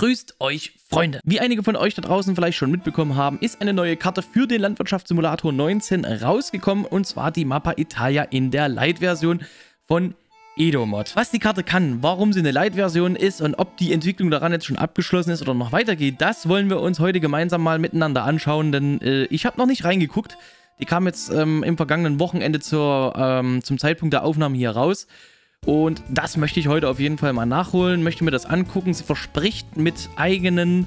Grüßt euch, Freunde! Wie einige von euch da draußen vielleicht schon mitbekommen haben, ist eine neue Karte für den Landwirtschaftssimulator 19 rausgekommen, und zwar die Mappa Italia in der Light-Version von Edomod. Was die Karte kann, warum sie eine Light-Version ist und ob die Entwicklung daran jetzt schon abgeschlossen ist oder noch weitergeht, das wollen wir uns heute gemeinsam mal miteinander anschauen, denn äh, ich habe noch nicht reingeguckt. Die kam jetzt ähm, im vergangenen Wochenende zur, ähm, zum Zeitpunkt der Aufnahme hier raus. Und das möchte ich heute auf jeden Fall mal nachholen, möchte mir das angucken. Sie verspricht mit eigenen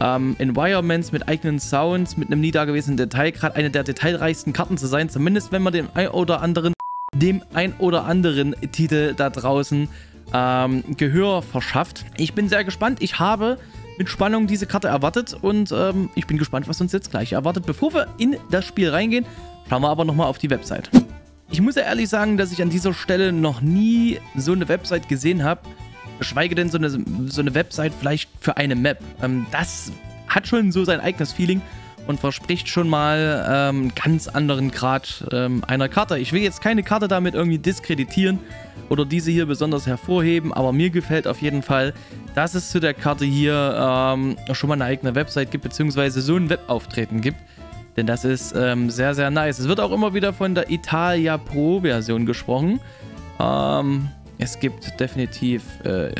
ähm, Environments, mit eigenen Sounds, mit einem nie dagewesenen gerade eine der detailreichsten Karten zu sein. Zumindest wenn man dem ein oder anderen, dem ein oder anderen Titel da draußen ähm, Gehör verschafft. Ich bin sehr gespannt. Ich habe mit Spannung diese Karte erwartet und ähm, ich bin gespannt, was uns jetzt gleich erwartet. Bevor wir in das Spiel reingehen, schauen wir aber nochmal auf die Website. Ich muss ja ehrlich sagen, dass ich an dieser Stelle noch nie so eine Website gesehen habe, geschweige denn so eine, so eine Website vielleicht für eine Map. Ähm, das hat schon so sein eigenes Feeling und verspricht schon mal ähm, ganz anderen Grad ähm, einer Karte. Ich will jetzt keine Karte damit irgendwie diskreditieren oder diese hier besonders hervorheben, aber mir gefällt auf jeden Fall, dass es zu der Karte hier ähm, schon mal eine eigene Website gibt, beziehungsweise so ein Webauftreten gibt. Denn das ist ähm, sehr, sehr nice. Es wird auch immer wieder von der Italia Pro Version gesprochen. Ähm, es gibt definitiv äh,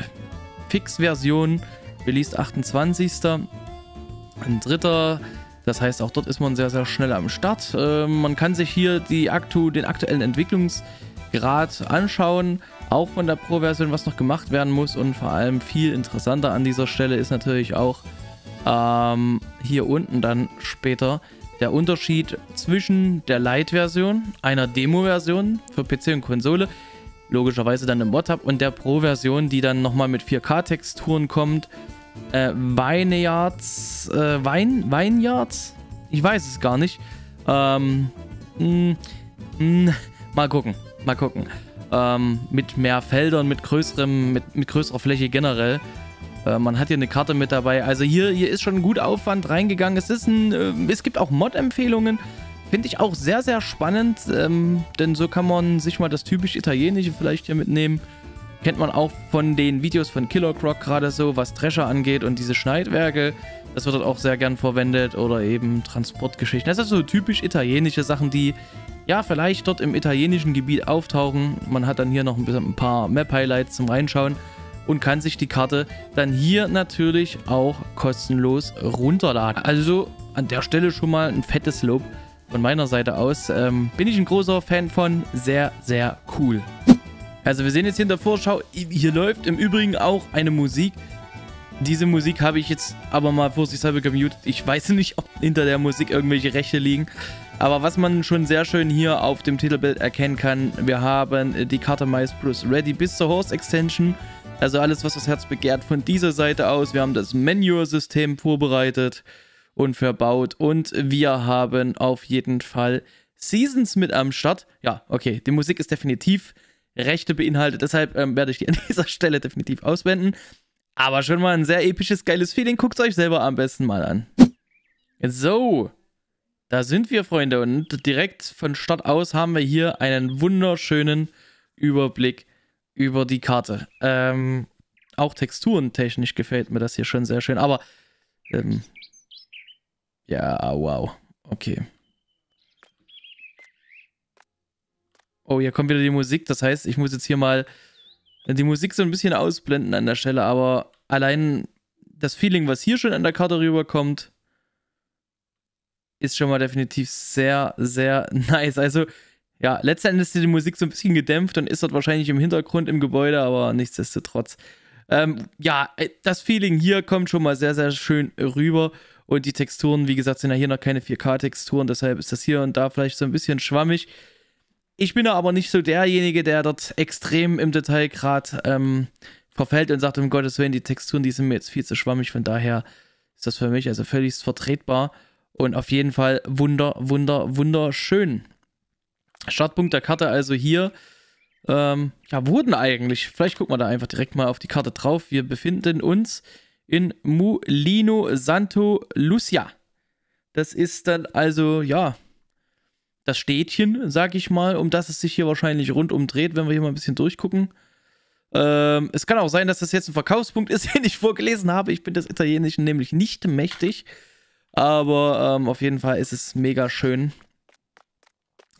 Fix-Versionen. Release 28. Ein dritter. Das heißt, auch dort ist man sehr, sehr schnell am Start. Äh, man kann sich hier die aktu den aktuellen Entwicklungsgrad anschauen, auch von der Pro-Version, was noch gemacht werden muss. Und vor allem viel interessanter an dieser Stelle ist natürlich auch ähm, hier unten dann später der Unterschied zwischen der Lite-Version, einer Demo-Version für PC und Konsole, logischerweise dann im Mod-Hub und der Pro-Version, die dann nochmal mit 4K-Texturen kommt. Äh, Weinyards, äh, Wein, Vineyards? Ich weiß es gar nicht. Ähm, mh, hm, hm, mh, mal gucken, mal gucken. Ähm, mit mehr Feldern, mit, größerem, mit, mit größerer Fläche generell. Äh, man hat hier eine Karte mit dabei. Also hier, hier ist schon ein guter Aufwand reingegangen. Es, ist ein, äh, es gibt auch Mod-Empfehlungen. Finde ich auch sehr, sehr spannend, ähm, denn so kann man sich mal das typisch Italienische vielleicht hier mitnehmen. Kennt man auch von den Videos von Killer Croc gerade so, was Drescher angeht und diese Schneidwerke. Das wird dort auch sehr gern verwendet oder eben Transportgeschichten. Das sind so typisch italienische Sachen, die ja vielleicht dort im italienischen Gebiet auftauchen. Man hat dann hier noch ein, bisschen, ein paar Map-Highlights zum Reinschauen und kann sich die Karte dann hier natürlich auch kostenlos runterladen. Also an der Stelle schon mal ein fettes Lob von meiner Seite aus. Ähm, bin ich ein großer Fan von. Sehr, sehr cool. Also wir sehen jetzt hier in der Vorschau, hier läuft im Übrigen auch eine Musik. Diese Musik habe ich jetzt aber mal vorsichtshalber gemutet. Ich weiß nicht, ob hinter der Musik irgendwelche Rechte liegen. Aber was man schon sehr schön hier auf dem Titelbild erkennen kann, wir haben die Karte Mice Plus ready bis zur Horse Extension. Also alles, was das Herz begehrt von dieser Seite aus. Wir haben das menu system vorbereitet und verbaut. Und wir haben auf jeden Fall Seasons mit am Start. Ja, okay, die Musik ist definitiv Rechte beinhaltet. Deshalb ähm, werde ich die an dieser Stelle definitiv auswenden. Aber schon mal ein sehr episches, geiles Feeling. Guckt es euch selber am besten mal an. So, da sind wir, Freunde. Und direkt von Start aus haben wir hier einen wunderschönen Überblick über die Karte. Ähm, auch texturentechnisch gefällt mir das hier schon sehr schön, aber ähm, ja, wow. Okay. Oh, hier kommt wieder die Musik. Das heißt, ich muss jetzt hier mal die Musik so ein bisschen ausblenden an der Stelle, aber allein das Feeling, was hier schon an der Karte rüberkommt, ist schon mal definitiv sehr, sehr nice. Also ja, letzten Endes ist die Musik so ein bisschen gedämpft und ist dort wahrscheinlich im Hintergrund im Gebäude, aber nichtsdestotrotz. Ähm, ja, äh, das Feeling hier kommt schon mal sehr, sehr schön rüber. Und die Texturen, wie gesagt, sind ja hier noch keine 4K-Texturen, deshalb ist das hier und da vielleicht so ein bisschen schwammig. Ich bin aber nicht so derjenige, der dort extrem im Detailgrad ähm, verfällt und sagt, um Gottes Willen, die Texturen, die sind mir jetzt viel zu schwammig. Von daher ist das für mich also völlig vertretbar und auf jeden Fall wunder, wunder, wunderschön. Startpunkt der Karte also hier. Ähm, ja, wurden eigentlich. Vielleicht gucken wir da einfach direkt mal auf die Karte drauf. Wir befinden uns in Mulino Santo Lucia. Das ist dann also, ja, das Städtchen, sag ich mal, um das es sich hier wahrscheinlich rundum dreht, wenn wir hier mal ein bisschen durchgucken. Ähm, es kann auch sein, dass das jetzt ein Verkaufspunkt ist, den ich vorgelesen habe. Ich bin des Italienischen nämlich nicht mächtig. Aber ähm, auf jeden Fall ist es mega schön.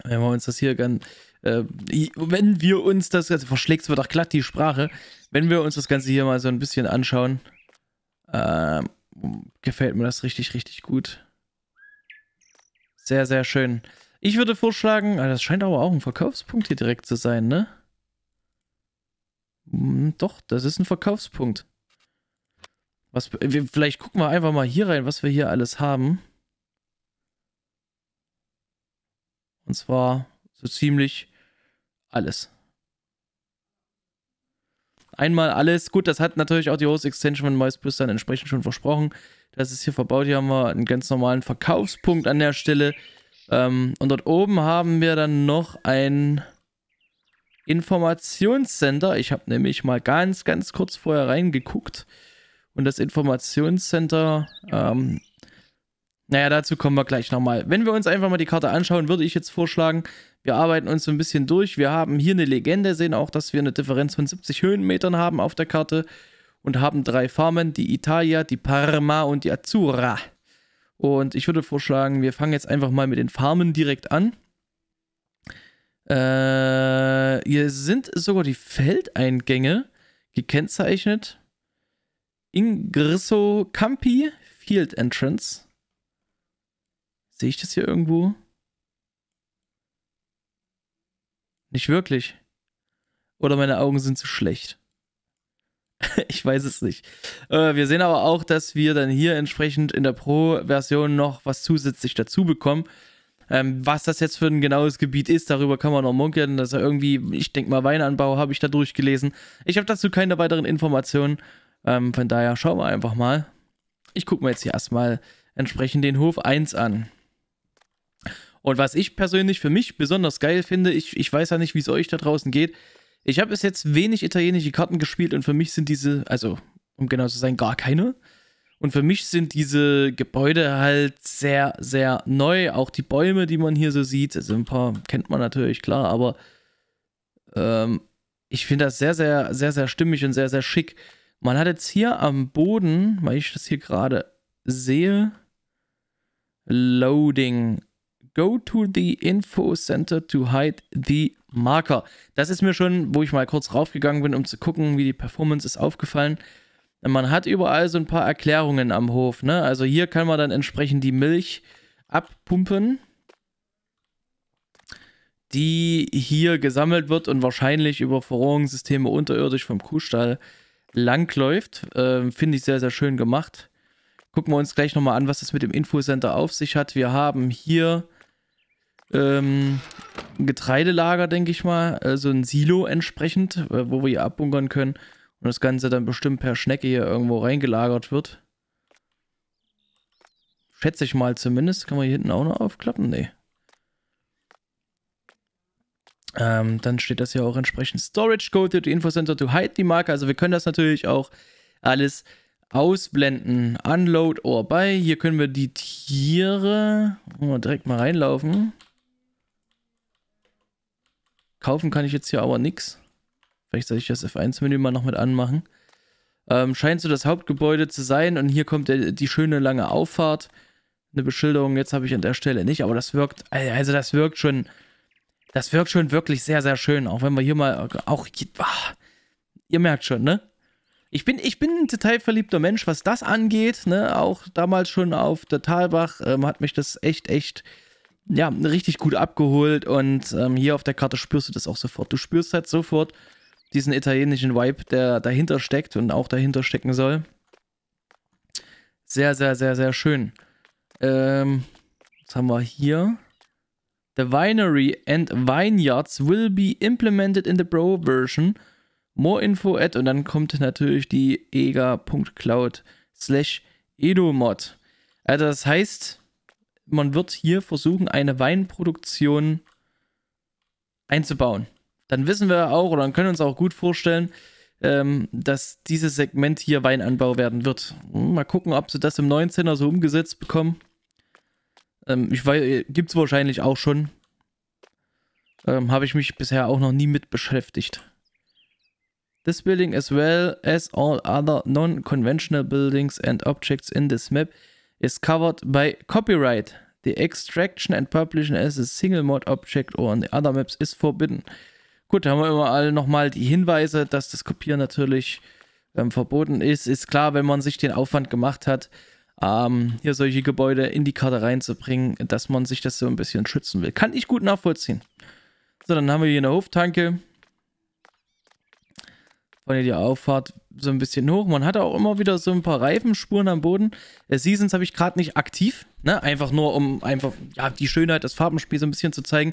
Wenn wir uns das hier ganz, äh, wenn wir uns das Ganze, verschlägt es mir doch glatt die Sprache, wenn wir uns das Ganze hier mal so ein bisschen anschauen, äh, gefällt mir das richtig, richtig gut. Sehr, sehr schön. Ich würde vorschlagen, ah, das scheint aber auch ein Verkaufspunkt hier direkt zu sein, ne? Hm, doch, das ist ein Verkaufspunkt. Was, vielleicht gucken wir einfach mal hier rein, was wir hier alles haben. Und zwar so ziemlich alles. Einmal alles. Gut, das hat natürlich auch die Host Extension von Mice Plus dann entsprechend schon versprochen. Das ist hier verbaut. Hier haben wir einen ganz normalen Verkaufspunkt an der Stelle. Ähm, und dort oben haben wir dann noch ein Informationscenter. Ich habe nämlich mal ganz, ganz kurz vorher reingeguckt. Und das Informationscenter ähm, naja, dazu kommen wir gleich nochmal. Wenn wir uns einfach mal die Karte anschauen, würde ich jetzt vorschlagen, wir arbeiten uns so ein bisschen durch. Wir haben hier eine Legende, sehen auch, dass wir eine Differenz von 70 Höhenmetern haben auf der Karte und haben drei Farmen, die Italia, die Parma und die Azzurra. Und ich würde vorschlagen, wir fangen jetzt einfach mal mit den Farmen direkt an. Äh, hier sind sogar die Feldeingänge gekennzeichnet. Ingrisso Campi Field Entrance. Sehe ich das hier irgendwo? Nicht wirklich. Oder meine Augen sind zu schlecht. ich weiß es nicht. Äh, wir sehen aber auch, dass wir dann hier entsprechend in der Pro-Version noch was zusätzlich dazu bekommen. Ähm, was das jetzt für ein genaues Gebiet ist, darüber kann man noch munkeln, dass er irgendwie, ich denke mal, Weinanbau habe ich da durchgelesen. Ich habe dazu keine weiteren Informationen. Ähm, von daher schauen wir einfach mal. Ich gucke mir jetzt hier erstmal entsprechend den Hof 1 an. Und was ich persönlich für mich besonders geil finde, ich, ich weiß ja nicht, wie es euch da draußen geht. Ich habe bis jetzt wenig italienische Karten gespielt und für mich sind diese, also um genau zu sein, gar keine. Und für mich sind diese Gebäude halt sehr, sehr neu. Auch die Bäume, die man hier so sieht, also ein paar kennt man natürlich, klar, aber ähm, ich finde das sehr, sehr, sehr, sehr stimmig und sehr, sehr schick. Man hat jetzt hier am Boden, weil ich das hier gerade sehe, Loading go to the info center to hide the marker. Das ist mir schon, wo ich mal kurz raufgegangen bin, um zu gucken, wie die Performance ist aufgefallen. Man hat überall so ein paar Erklärungen am Hof. Ne? Also hier kann man dann entsprechend die Milch abpumpen, die hier gesammelt wird und wahrscheinlich über Verrohrungssysteme unterirdisch vom Kuhstall langläuft. Äh, Finde ich sehr, sehr schön gemacht. Gucken wir uns gleich nochmal an, was das mit dem Infocenter auf sich hat. Wir haben hier ähm, Getreidelager, denke ich mal, also ein Silo entsprechend, äh, wo wir hier abbunkern können und das Ganze dann bestimmt per Schnecke hier irgendwo reingelagert wird. Schätze ich mal zumindest. Kann man hier hinten auch noch aufklappen? Nee. Ähm, dann steht das hier auch entsprechend Storage Coded Info Center to hide die Marke. Also wir können das natürlich auch alles ausblenden. Unload or buy. Hier können wir die Tiere oh, direkt mal reinlaufen. Kaufen kann ich jetzt hier aber nichts. Vielleicht soll ich das F1-Menü mal noch mit anmachen. Ähm, scheint so das Hauptgebäude zu sein und hier kommt die schöne lange Auffahrt. Eine Beschilderung jetzt habe ich an der Stelle nicht, aber das wirkt, also das wirkt schon, das wirkt schon wirklich sehr, sehr schön. Auch wenn wir hier mal, auch, ach, ihr merkt schon, ne? Ich bin, ich bin ein detailverliebter Mensch, was das angeht, ne? Auch damals schon auf der Talbach ähm, hat mich das echt, echt ja, richtig gut abgeholt und ähm, hier auf der Karte spürst du das auch sofort. Du spürst halt sofort diesen italienischen Vibe, der dahinter steckt und auch dahinter stecken soll. Sehr, sehr, sehr, sehr schön. Ähm, was haben wir hier? The winery and vineyards will be implemented in the Pro version. More info at und dann kommt natürlich die ega.cloud slash edomod. Also das heißt, man wird hier versuchen, eine Weinproduktion einzubauen. Dann wissen wir auch oder können uns auch gut vorstellen, ähm, dass dieses Segment hier Weinanbau werden wird. Mal gucken, ob sie das im 19er so umgesetzt bekommen. Ähm, äh, gibt es wahrscheinlich auch schon. Ähm, Habe ich mich bisher auch noch nie mit beschäftigt. This building as well as all other non-conventional buildings and objects in this map is covered by copyright. The extraction and publishing as a single mod object or on the other maps is forbidden. Gut, da haben wir immer alle nochmal die Hinweise, dass das Kopieren natürlich ähm, verboten ist. Ist klar, wenn man sich den Aufwand gemacht hat, ähm, hier solche Gebäude in die Karte reinzubringen, dass man sich das so ein bisschen schützen will. Kann ich gut nachvollziehen. So, dann haben wir hier eine Hoftanke. Von hier die Auffahrt so ein bisschen hoch. Man hat auch immer wieder so ein paar Reifenspuren am Boden. Äh, Seasons habe ich gerade nicht aktiv, ne? Einfach nur, um einfach ja, die Schönheit des Farbenspiels so ein bisschen zu zeigen.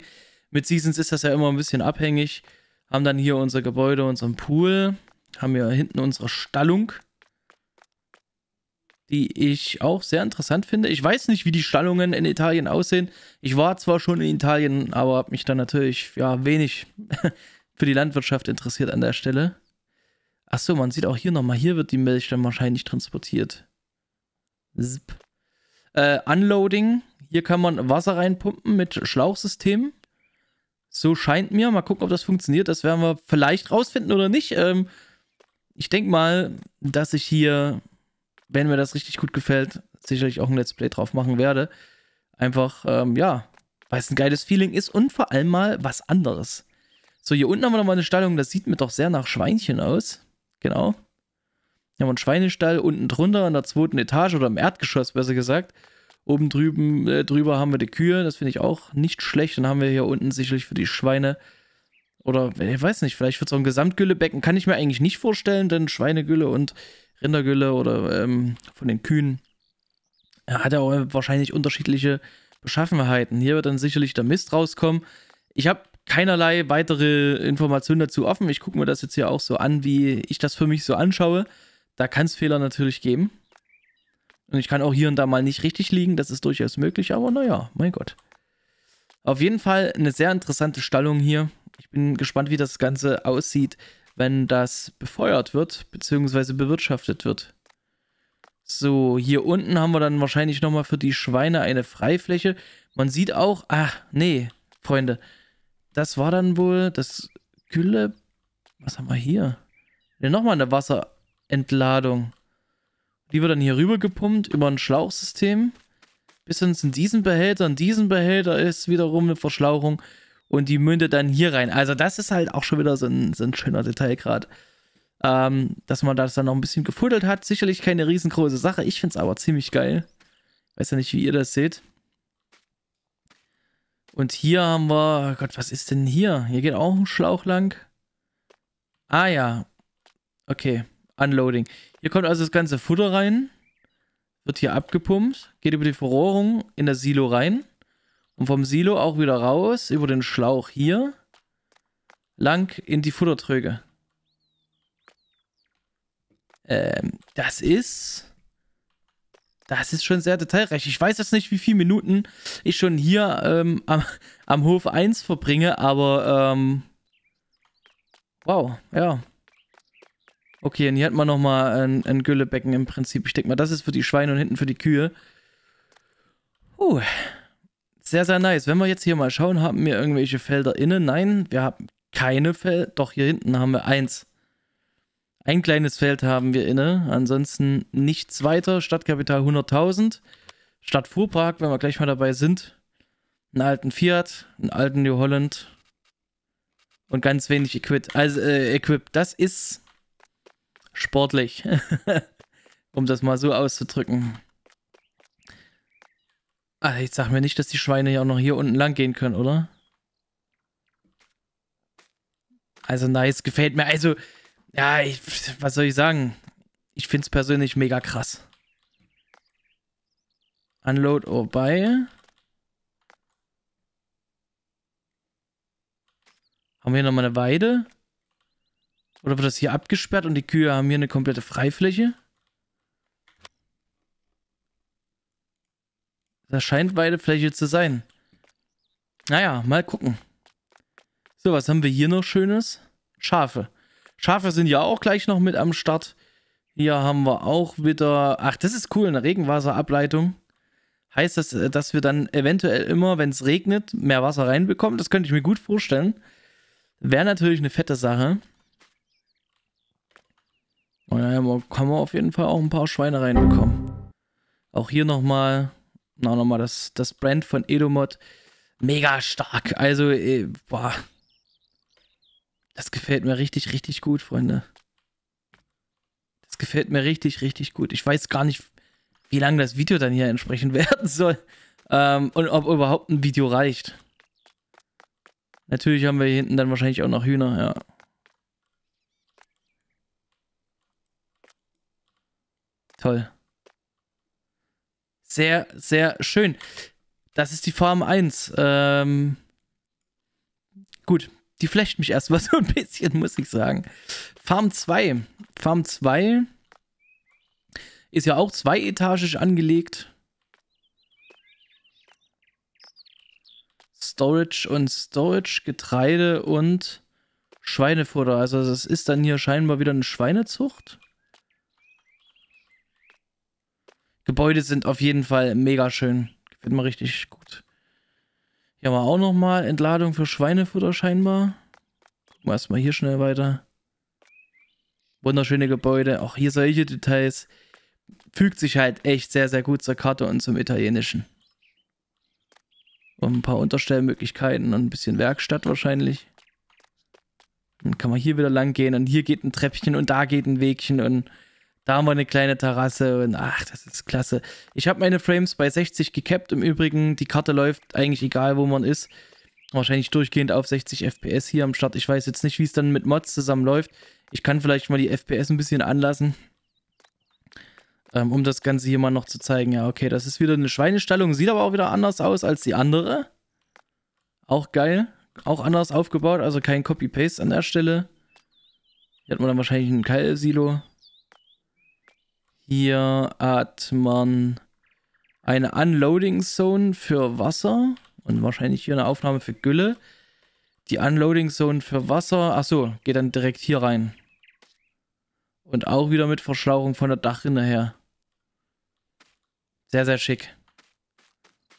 Mit Seasons ist das ja immer ein bisschen abhängig. Haben dann hier unser Gebäude, unseren Pool. Haben hier hinten unsere Stallung, die ich auch sehr interessant finde. Ich weiß nicht, wie die Stallungen in Italien aussehen. Ich war zwar schon in Italien, aber habe mich dann natürlich ja wenig für die Landwirtschaft interessiert an der Stelle. Achso, man sieht auch hier nochmal, hier wird die Milch dann wahrscheinlich transportiert. Zip. Äh, Unloading. Hier kann man Wasser reinpumpen mit Schlauchsystem. So scheint mir. Mal gucken, ob das funktioniert. Das werden wir vielleicht rausfinden oder nicht. Ähm, ich denke mal, dass ich hier, wenn mir das richtig gut gefällt, sicherlich auch ein Let's Play drauf machen werde. Einfach, ähm, ja, weil es ein geiles Feeling ist und vor allem mal was anderes. So, hier unten haben wir nochmal eine Stallung. Das sieht mir doch sehr nach Schweinchen aus. Genau. Wir haben einen Schweinestall unten drunter an der zweiten Etage oder im Erdgeschoss besser gesagt. Oben drüben, äh, drüber haben wir die Kühe, das finde ich auch nicht schlecht. Dann haben wir hier unten sicherlich für die Schweine oder ich weiß nicht, vielleicht für so ein Gesamtgüllebecken kann ich mir eigentlich nicht vorstellen, denn Schweinegülle und Rindergülle oder ähm, von den Kühen ja, hat ja auch wahrscheinlich unterschiedliche Beschaffenheiten. Hier wird dann sicherlich der Mist rauskommen. Ich habe keinerlei weitere Informationen dazu offen. Ich gucke mir das jetzt hier auch so an, wie ich das für mich so anschaue. Da kann es Fehler natürlich geben. Und ich kann auch hier und da mal nicht richtig liegen, das ist durchaus möglich, aber naja, mein Gott. Auf jeden Fall eine sehr interessante Stallung hier. Ich bin gespannt, wie das Ganze aussieht, wenn das befeuert wird, beziehungsweise bewirtschaftet wird. So, hier unten haben wir dann wahrscheinlich nochmal für die Schweine eine Freifläche. Man sieht auch, ach, nee, Freunde, das war dann wohl das Gülle. Was haben wir hier? Ja, nochmal eine Wasserentladung. Die wird dann hier rüber gepumpt über ein Schlauchsystem. Bis uns in diesen Behälter. In diesem Behälter ist wiederum eine Verschlauchung. Und die mündet dann hier rein. Also das ist halt auch schon wieder so ein, so ein schöner Detailgrad. Ähm, dass man das dann noch ein bisschen gefuddelt hat. Sicherlich keine riesengroße Sache. Ich finde es aber ziemlich geil. Weiß ja nicht, wie ihr das seht. Und hier haben wir, oh Gott, was ist denn hier? Hier geht auch ein Schlauch lang. Ah ja, okay, Unloading. Hier kommt also das ganze Futter rein, wird hier abgepumpt, geht über die Verrohrung in das Silo rein und vom Silo auch wieder raus, über den Schlauch hier, lang in die Futtertröge. Ähm, das ist das ist schon sehr detailreich. Ich weiß jetzt nicht, wie viele Minuten ich schon hier ähm, am, am, Hof 1 verbringe, aber ähm, wow, ja. Okay, und hier hat man nochmal ein, ein Güllebecken im Prinzip. Ich denke mal, das ist für die Schweine und hinten für die Kühe. Uh, sehr, sehr nice. Wenn wir jetzt hier mal schauen, haben wir irgendwelche Felder innen? Nein, wir haben keine Felder. Doch, hier hinten haben wir eins. Ein kleines Feld haben wir inne, ansonsten nichts weiter. Stadtkapital 100.000. Stadt Fuhrpark, wenn wir gleich mal dabei sind, einen alten Fiat, einen alten New Holland und ganz wenig Equip. Also, äh, Equip, das ist sportlich, um das mal so auszudrücken. Ah, jetzt sag mir nicht, dass die Schweine ja auch noch hier unten lang gehen können, oder? Also nice, gefällt mir. Also, ja, ich, was soll ich sagen? Ich finde es persönlich mega krass. Unload or oh, buy. Haben wir hier nochmal eine Weide? Oder wird das hier abgesperrt und die Kühe haben hier eine komplette Freifläche? Das scheint Weidefläche zu sein. Naja, mal gucken. So, was haben wir hier noch Schönes? Schafe. Schafe sind ja auch gleich noch mit am Start. Hier haben wir auch wieder, ach, das ist cool, eine Regenwasserableitung. Heißt das, äh, dass wir dann eventuell immer, wenn es regnet, mehr Wasser reinbekommen? Das könnte ich mir gut vorstellen. Wäre natürlich eine fette Sache. Und oh dann kann man auf jeden Fall auch ein paar Schweine reinbekommen. Auch hier nochmal, na nochmal das, das Brand von Edomod. Mega stark. Also, äh, boah, das gefällt mir richtig, richtig gut, Freunde. Das gefällt mir richtig, richtig gut. Ich weiß gar nicht, wie lange das Video dann hier entsprechend werden soll. Ähm, und ob überhaupt ein Video reicht. Natürlich haben wir hier hinten dann wahrscheinlich auch noch Hühner, ja. Toll. Sehr, sehr schön. Das ist die Farm 1. Ähm, gut, die flecht mich erstmal so ein bisschen, muss ich sagen. Farm 2. Farm 2 ist ja auch zweietagisch angelegt. Storage und Storage, Getreide und Schweinefutter. Also das ist dann hier scheinbar wieder eine Schweinezucht. Gebäude sind auf jeden Fall mega schön. Gefällt mir richtig gut. Hier haben wir auch nochmal Entladung für Schweinefutter scheinbar. Gucken wir erstmal hier schnell weiter. Wunderschöne Gebäude, auch hier solche Details. Fügt sich halt echt sehr, sehr gut zur Karte und zum Italienischen. Und ein paar Unterstellmöglichkeiten und ein bisschen Werkstatt wahrscheinlich. Dann kann man hier wieder lang gehen und hier geht ein Treppchen und da geht ein Wegchen und da haben wir eine kleine Terrasse und ach, das ist klasse. Ich habe meine Frames bei 60 gecapped im Übrigen. Die Karte läuft eigentlich egal, wo man ist. Wahrscheinlich durchgehend auf 60 FPS hier am Start. Ich weiß jetzt nicht, wie es dann mit Mods zusammen läuft. Ich kann vielleicht mal die FPS ein bisschen anlassen, ähm, um das Ganze hier mal noch zu zeigen. Ja, okay, das ist wieder eine Schweinestallung. Sieht aber auch wieder anders aus als die andere. Auch geil. Auch anders aufgebaut, also kein Copy-Paste an der Stelle. Hier hat man dann wahrscheinlich ein KL-Silo. Hier hat man eine Unloading Zone für Wasser und wahrscheinlich hier eine Aufnahme für Gülle. Die Unloading Zone für Wasser, achso, geht dann direkt hier rein. Und auch wieder mit Verschlauchung von der Dachrinne her. Sehr, sehr schick.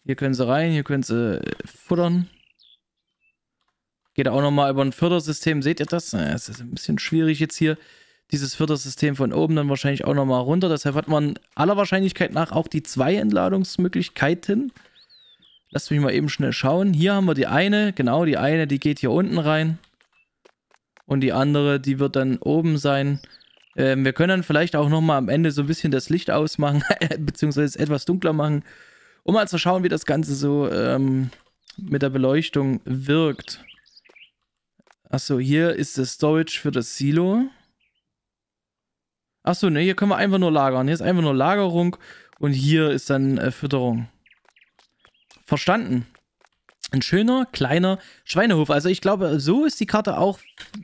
Hier können sie rein, hier können sie äh, futtern. Geht auch nochmal über ein Fördersystem. Seht ihr das? Es ist ein bisschen schwierig jetzt hier dieses Fördersystem von oben dann wahrscheinlich auch nochmal runter. Deshalb hat man aller Wahrscheinlichkeit nach auch die zwei Entladungsmöglichkeiten. Lasst mich mal eben schnell schauen. Hier haben wir die eine, genau die eine, die geht hier unten rein. Und die andere, die wird dann oben sein. Ähm, wir können dann vielleicht auch nochmal am Ende so ein bisschen das Licht ausmachen, beziehungsweise etwas dunkler machen, um mal zu schauen, wie das Ganze so ähm, mit der Beleuchtung wirkt. Achso, hier ist das Storage für das Silo. Achso, ne, hier können wir einfach nur lagern. Hier ist einfach nur Lagerung und hier ist dann äh, Fütterung. Verstanden. Ein schöner, kleiner Schweinehof. Also ich glaube, so ist die Karte auch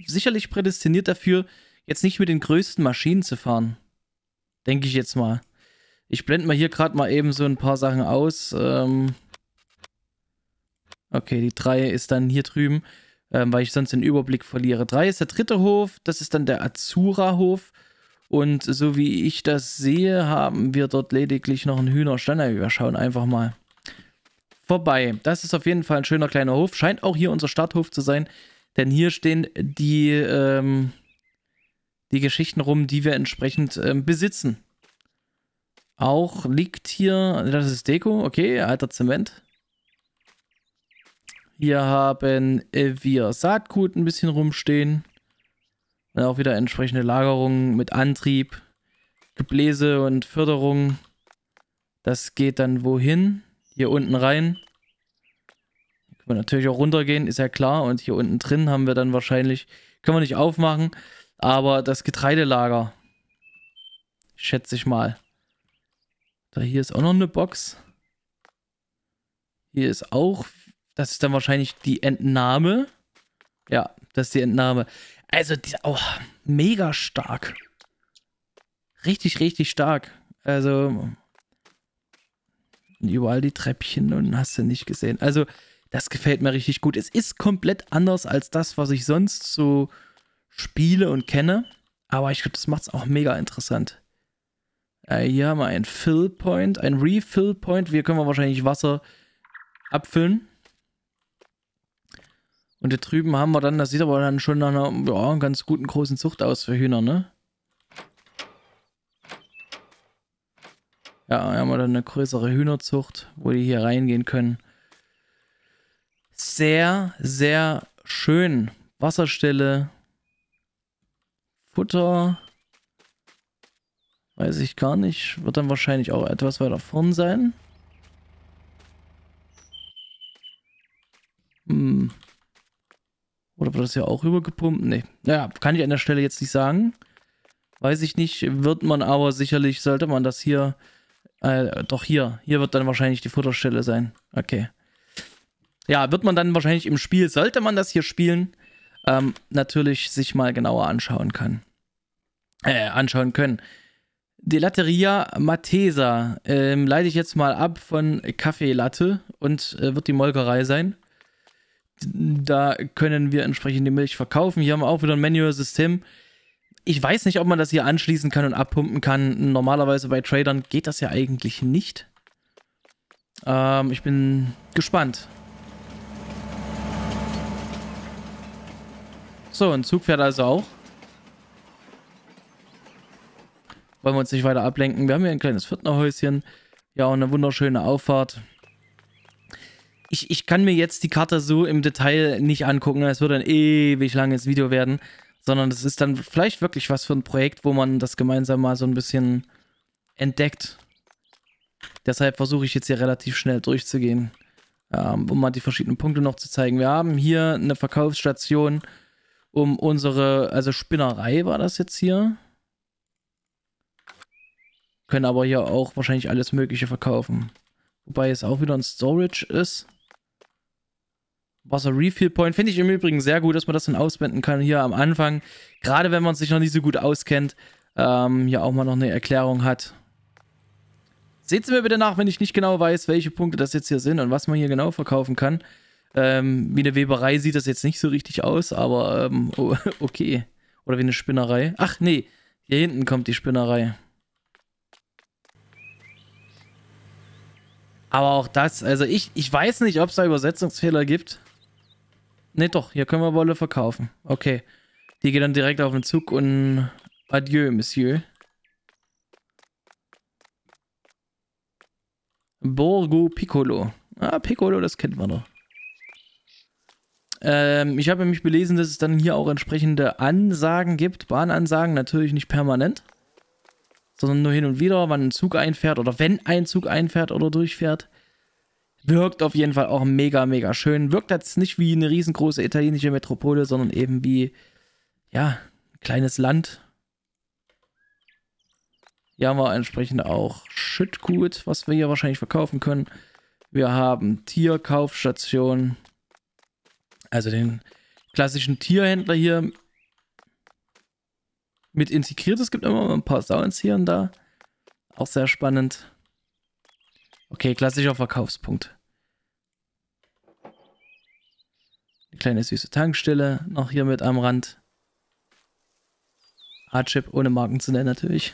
sicherlich prädestiniert dafür, jetzt nicht mit den größten Maschinen zu fahren. Denke ich jetzt mal. Ich blende mal hier gerade mal eben so ein paar Sachen aus. Ähm okay, die 3 ist dann hier drüben, ähm, weil ich sonst den Überblick verliere. 3 ist der dritte Hof, das ist dann der Azura-Hof. Und so wie ich das sehe, haben wir dort lediglich noch einen Hühnerstand. Wir schauen einfach mal vorbei. Das ist auf jeden Fall ein schöner kleiner Hof. Scheint auch hier unser Stadthof zu sein. Denn hier stehen die, ähm, die Geschichten rum, die wir entsprechend ähm, besitzen. Auch liegt hier, das ist Deko, okay, alter Zement. Hier haben wir Saatgut ein bisschen rumstehen. Dann ne, auch wieder entsprechende Lagerungen mit Antrieb, Gebläse und Förderung. Das geht dann wohin? Hier unten rein. Hier können wir natürlich auch runtergehen, ist ja klar. Und hier unten drin haben wir dann wahrscheinlich, können wir nicht aufmachen, aber das Getreidelager. Schätze ich mal. Da hier ist auch noch eine Box. Hier ist auch, das ist dann wahrscheinlich die Entnahme. Ja, das ist die Entnahme. Also, die, oh, mega stark. Richtig, richtig stark. Also, überall die Treppchen und hast du nicht gesehen. Also, das gefällt mir richtig gut. Es ist komplett anders als das, was ich sonst so spiele und kenne. Aber ich glaube, das macht es auch mega interessant. Äh, hier haben wir einen Fill Point, einen Refill Point. Hier können wir wahrscheinlich Wasser abfüllen. Und hier drüben haben wir dann, das sieht aber dann schon nach einer ja, ganz guten großen Zucht aus für Hühner, ne? Ja, haben wir dann eine größere Hühnerzucht, wo die hier reingehen können. Sehr, sehr schön. Wasserstelle, Futter, weiß ich gar nicht. Wird dann wahrscheinlich auch etwas weiter vorn sein. Hm. Oder wird das ja auch rübergepumpt? Nee. Naja, kann ich an der Stelle jetzt nicht sagen. Weiß ich nicht. Wird man aber sicherlich, sollte man das hier. Äh, doch hier. Hier wird dann wahrscheinlich die Futterstelle sein. Okay. Ja, wird man dann wahrscheinlich im Spiel, sollte man das hier spielen, ähm, natürlich sich mal genauer anschauen können. Äh, anschauen können. Die Latteria Matesa ähm, leite ich jetzt mal ab von Kaffee Latte und äh, wird die Molkerei sein. Da können wir entsprechend die Milch verkaufen. Hier haben wir auch wieder ein Manual-System. Ich weiß nicht, ob man das hier anschließen kann und abpumpen kann. Normalerweise bei Tradern geht das ja eigentlich nicht. Ähm, ich bin gespannt. So, ein Zug fährt also auch. Wollen wir uns nicht weiter ablenken. Wir haben hier ein kleines Viertnerhäuschen. Ja, und eine wunderschöne Auffahrt ich, ich kann mir jetzt die Karte so im Detail nicht angucken. Es wird ein ewig langes Video werden. Sondern es ist dann vielleicht wirklich was für ein Projekt, wo man das gemeinsam mal so ein bisschen entdeckt. Deshalb versuche ich jetzt hier relativ schnell durchzugehen, ähm, um mal die verschiedenen Punkte noch zu zeigen. Wir haben hier eine Verkaufsstation, um unsere, also Spinnerei war das jetzt hier. Können aber hier auch wahrscheinlich alles Mögliche verkaufen. Wobei es auch wieder ein Storage ist. Wasser Refill Point. Finde ich im Übrigen sehr gut, dass man das dann auswenden kann hier am Anfang. Gerade wenn man sich noch nicht so gut auskennt, ähm, hier auch mal noch eine Erklärung hat. Seht es mir bitte nach, wenn ich nicht genau weiß, welche Punkte das jetzt hier sind und was man hier genau verkaufen kann. Ähm, wie eine Weberei sieht das jetzt nicht so richtig aus, aber ähm, okay. Oder wie eine Spinnerei. Ach nee, hier hinten kommt die Spinnerei. Aber auch das, also ich, ich weiß nicht, ob es da Übersetzungsfehler gibt. Ne, doch, hier können wir Wolle verkaufen. Okay. Die geht dann direkt auf den Zug und adieu, Monsieur. Borgo Piccolo. Ah, Piccolo, das kennt man doch. Ähm, ich habe nämlich belesen, dass es dann hier auch entsprechende Ansagen gibt. Bahnansagen, natürlich nicht permanent. Sondern nur hin und wieder, wann ein Zug einfährt oder wenn ein Zug einfährt oder durchfährt. Wirkt auf jeden Fall auch mega, mega schön. Wirkt jetzt nicht wie eine riesengroße italienische Metropole, sondern eben wie, ja, ein kleines Land. Hier haben wir entsprechend auch Schüttgut, was wir hier wahrscheinlich verkaufen können. Wir haben Tierkaufstation, Also den klassischen Tierhändler hier mit integriert. Es gibt immer ein paar Sounds hier und da. Auch sehr spannend. Okay, klassischer Verkaufspunkt. kleine süße Tankstelle noch hier mit am Rand. Hardship, ohne Marken zu nennen natürlich.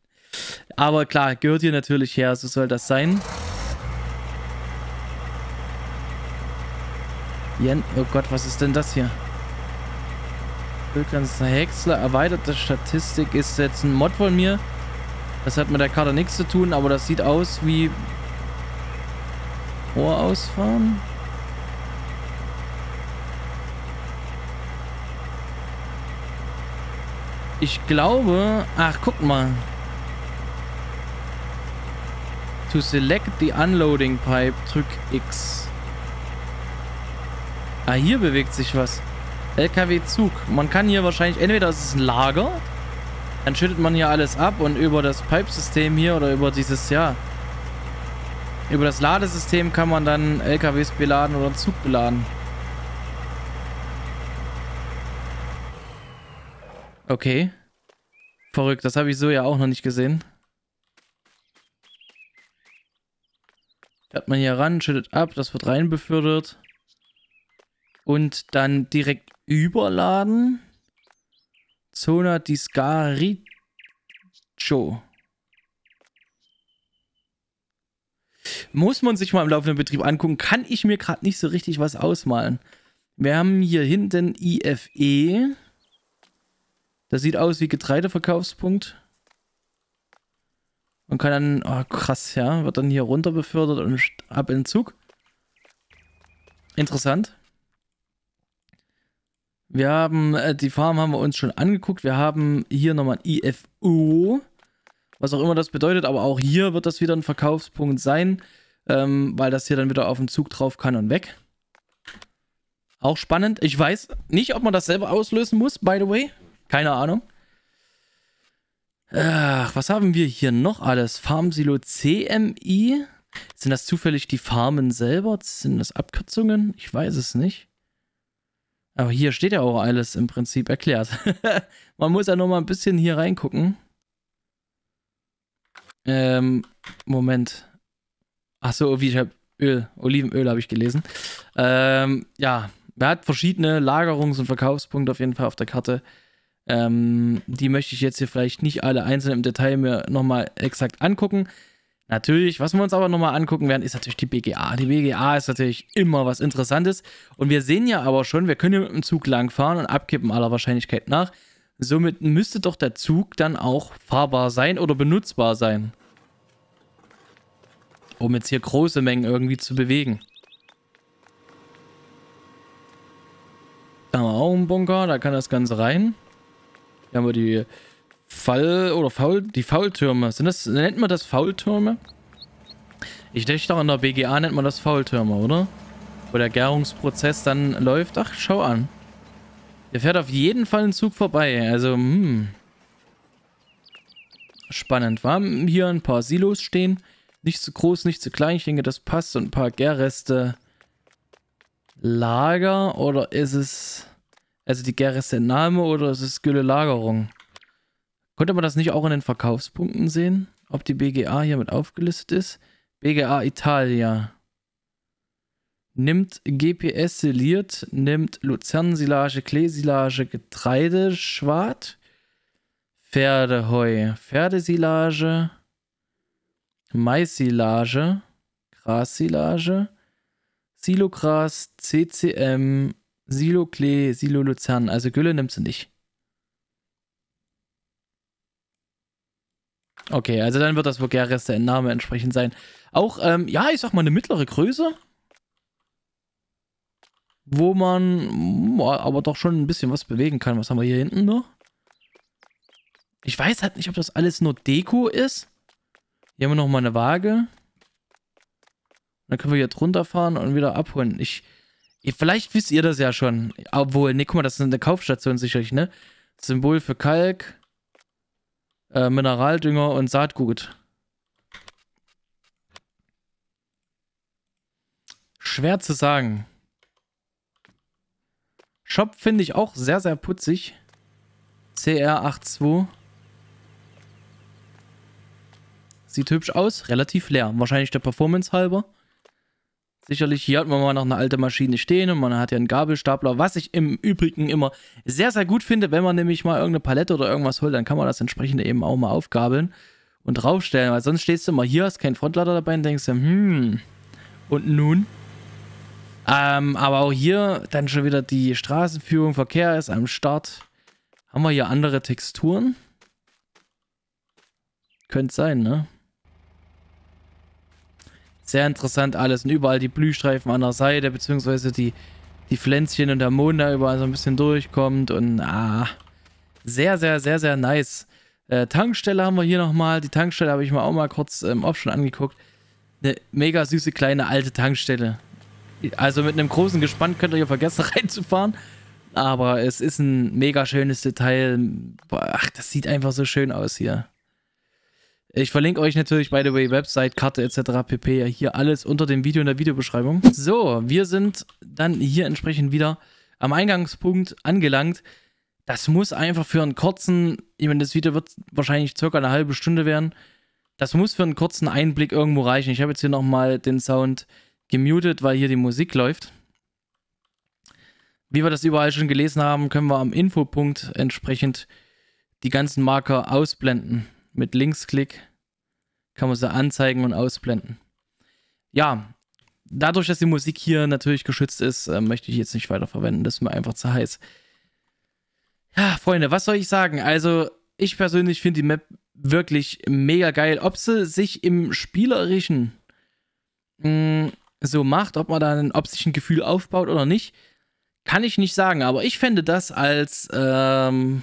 Aber klar, gehört hier natürlich her, so soll das sein. Jen, oh Gott, was ist denn das hier? Bildgrenzer Häcksler, erweiterte Statistik ist jetzt ein Mod von mir. Das hat mit der Karte nichts zu tun, aber das sieht aus wie... Rohr ausfahren? Ich glaube... Ach, guck mal. To select the unloading pipe, drück X. Ah, hier bewegt sich was. LKW-Zug. Man kann hier wahrscheinlich... Entweder ist es ein Lager, dann schüttet man hier alles ab und über das Pipe-System hier oder über dieses... Ja, über das Ladesystem kann man dann LKWs beladen oder Zug beladen. Okay. Verrückt, das habe ich so ja auch noch nicht gesehen. Fährt man hier ran, schüttet ab, das wird reinbefördert. Und dann direkt überladen. Zona di Scariccio. Muss man sich mal im laufenden Betrieb angucken. Kann ich mir gerade nicht so richtig was ausmalen. Wir haben hier hinten IFE. Das sieht aus wie Getreideverkaufspunkt. Man kann dann, oh krass, ja, wird dann hier runter befördert und ab in den Zug. Interessant. Wir haben, äh, die Farm haben wir uns schon angeguckt. Wir haben hier nochmal ein IFO, was auch immer das bedeutet. Aber auch hier wird das wieder ein Verkaufspunkt sein, ähm, weil das hier dann wieder auf den Zug drauf kann und weg. Auch spannend. Ich weiß nicht, ob man das selber auslösen muss, by the way. Keine Ahnung. Ach, was haben wir hier noch alles? Farmsilo CMI? Sind das zufällig die Farmen selber? Sind das Abkürzungen? Ich weiß es nicht. Aber hier steht ja auch alles im Prinzip erklärt. Man muss ja noch mal ein bisschen hier reingucken. Ähm, Moment. Ach so, wie ich habe Öl, Olivenöl habe ich gelesen. Ähm, ja, er hat verschiedene Lagerungs- und Verkaufspunkte auf jeden Fall auf der Karte. Ähm, die möchte ich jetzt hier vielleicht nicht alle einzeln im Detail mir nochmal exakt angucken. Natürlich, was wir uns aber nochmal angucken werden, ist natürlich die BGA. Die BGA ist natürlich immer was Interessantes. Und wir sehen ja aber schon, wir können hier mit dem Zug langfahren und abkippen aller Wahrscheinlichkeit nach. Somit müsste doch der Zug dann auch fahrbar sein oder benutzbar sein. Um jetzt hier große Mengen irgendwie zu bewegen. Da haben wir auch einen Bunker, da kann das Ganze rein. Da haben wir die Fall- oder Faul... Die Faultürme. Sind das, nennt man das Faultürme? Ich denke doch, in der BGA nennt man das Faultürme, oder? Wo der Gärungsprozess dann läuft. Ach, schau an. Der fährt auf jeden Fall ein Zug vorbei. Also, hm. Spannend. Wir haben hier ein paar Silos stehen. Nicht zu groß, nicht zu klein. Ich denke, das passt. Und ein paar Gärreste. Lager oder ist es... Also die Gär Name oder ist es Gülle Lagerung? Konnte man das nicht auch in den Verkaufspunkten sehen? Ob die BGA hiermit aufgelistet ist? BGA Italia. Nimmt GPS siliert, nimmt Luzernsilage, Kleesilage, Getreide, Schwad, Pferdeheu, Pferdesilage, Mais-Silage, Grassilage, Silogras, CCM, Silo Klee, Silo Luzern. Also Gülle nimmt sie nicht. Okay, also dann wird das Vulgaris der Name entsprechend sein. Auch, ähm, ja, ich sag mal, eine mittlere Größe. Wo man mm, aber doch schon ein bisschen was bewegen kann. Was haben wir hier hinten noch? Ich weiß halt nicht, ob das alles nur Deko ist. Hier haben wir nochmal eine Waage. Dann können wir hier drunter fahren und wieder abholen. Ich Vielleicht wisst ihr das ja schon. Obwohl, ne, guck mal, das ist eine Kaufstation sicherlich, ne? Symbol für Kalk, äh, Mineraldünger und Saatgut. Schwer zu sagen. Shop finde ich auch sehr, sehr putzig. CR82. Sieht hübsch aus, relativ leer. Wahrscheinlich der Performance halber. Sicherlich, hier hat man mal noch eine alte Maschine stehen und man hat ja einen Gabelstapler, was ich im Übrigen immer sehr, sehr gut finde, wenn man nämlich mal irgendeine Palette oder irgendwas holt, dann kann man das entsprechend eben auch mal aufgabeln und draufstellen, weil sonst stehst du immer hier, hast keinen Frontlader dabei und denkst dir, hm, und nun? Ähm, aber auch hier dann schon wieder die Straßenführung, Verkehr ist am Start. Haben wir hier andere Texturen? Könnte sein, ne? Sehr interessant alles. Und überall die Blühstreifen an der Seite, beziehungsweise die, die Pflänzchen und der Mond da überall so ein bisschen durchkommt. Und ah, sehr, sehr, sehr, sehr nice. Äh, Tankstelle haben wir hier nochmal. Die Tankstelle habe ich mir auch mal kurz im ähm, Option angeguckt. Eine mega süße kleine alte Tankstelle. Also mit einem großen Gespann könnt ihr hier vergessen reinzufahren. Aber es ist ein mega schönes Detail. Ach, das sieht einfach so schön aus hier. Ich verlinke euch natürlich, by the way, Website, Karte etc. pp. Hier alles unter dem Video in der Videobeschreibung. So, wir sind dann hier entsprechend wieder am Eingangspunkt angelangt. Das muss einfach für einen kurzen, ich meine, das Video wird wahrscheinlich circa eine halbe Stunde werden. Das muss für einen kurzen Einblick irgendwo reichen. Ich habe jetzt hier nochmal den Sound gemutet, weil hier die Musik läuft. Wie wir das überall schon gelesen haben, können wir am Infopunkt entsprechend die ganzen Marker ausblenden mit Linksklick kann man sie anzeigen und ausblenden. Ja, dadurch, dass die Musik hier natürlich geschützt ist, äh, möchte ich jetzt nicht weiter verwenden. Das ist mir einfach zu heiß. Ja, Freunde, was soll ich sagen? Also, ich persönlich finde die Map wirklich mega geil. Ob sie sich im Spielerischen mm, so macht, ob man dann, ob sich ein Gefühl aufbaut oder nicht, kann ich nicht sagen. Aber ich fände das als ähm,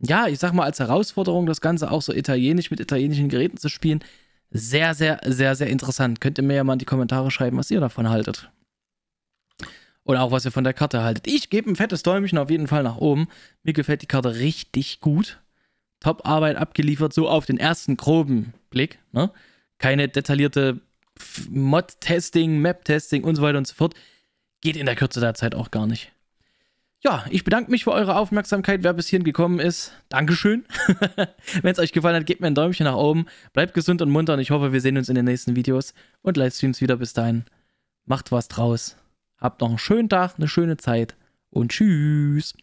ja, ich sag mal, als Herausforderung, das Ganze auch so italienisch mit italienischen Geräten zu spielen, sehr, sehr, sehr, sehr interessant. Könnt ihr mir ja mal in die Kommentare schreiben, was ihr davon haltet. Und auch, was ihr von der Karte haltet. Ich gebe ein fettes Däumchen auf jeden Fall nach oben. Mir gefällt die Karte richtig gut. Top-Arbeit abgeliefert, so auf den ersten groben Blick. Ne? Keine detaillierte Mod-Testing, Map-Testing und so weiter und so fort. Geht in der Kürze der Zeit auch gar nicht ja, ich bedanke mich für eure Aufmerksamkeit, wer bis hierhin gekommen ist. Dankeschön. Wenn es euch gefallen hat, gebt mir ein Däumchen nach oben. Bleibt gesund und munter und ich hoffe, wir sehen uns in den nächsten Videos und Livestreams wieder bis dahin. Macht was draus. Habt noch einen schönen Tag, eine schöne Zeit und tschüss.